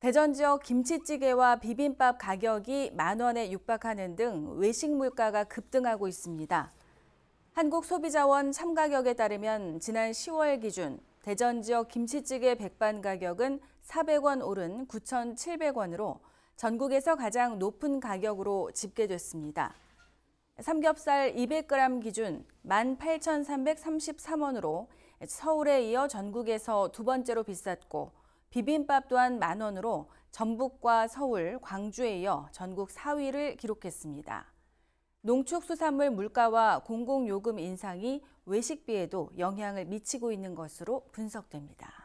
대전 지역 김치찌개와 비빔밥 가격이 만 원에 육박하는 등 외식 물가가 급등하고 있습니다. 한국소비자원 참가격에 따르면 지난 10월 기준 대전 지역 김치찌개 백반 가격은 400원 오른 9,700원으로 전국에서 가장 높은 가격으로 집계됐습니다. 삼겹살 200g 기준 18,333원으로 서울에 이어 전국에서 두 번째로 비쌌고 비빔밥 또한 만 원으로 전북과 서울, 광주에 이어 전국 4위를 기록했습니다. 농축수산물 물가와 공공요금 인상이 외식비에도 영향을 미치고 있는 것으로 분석됩니다.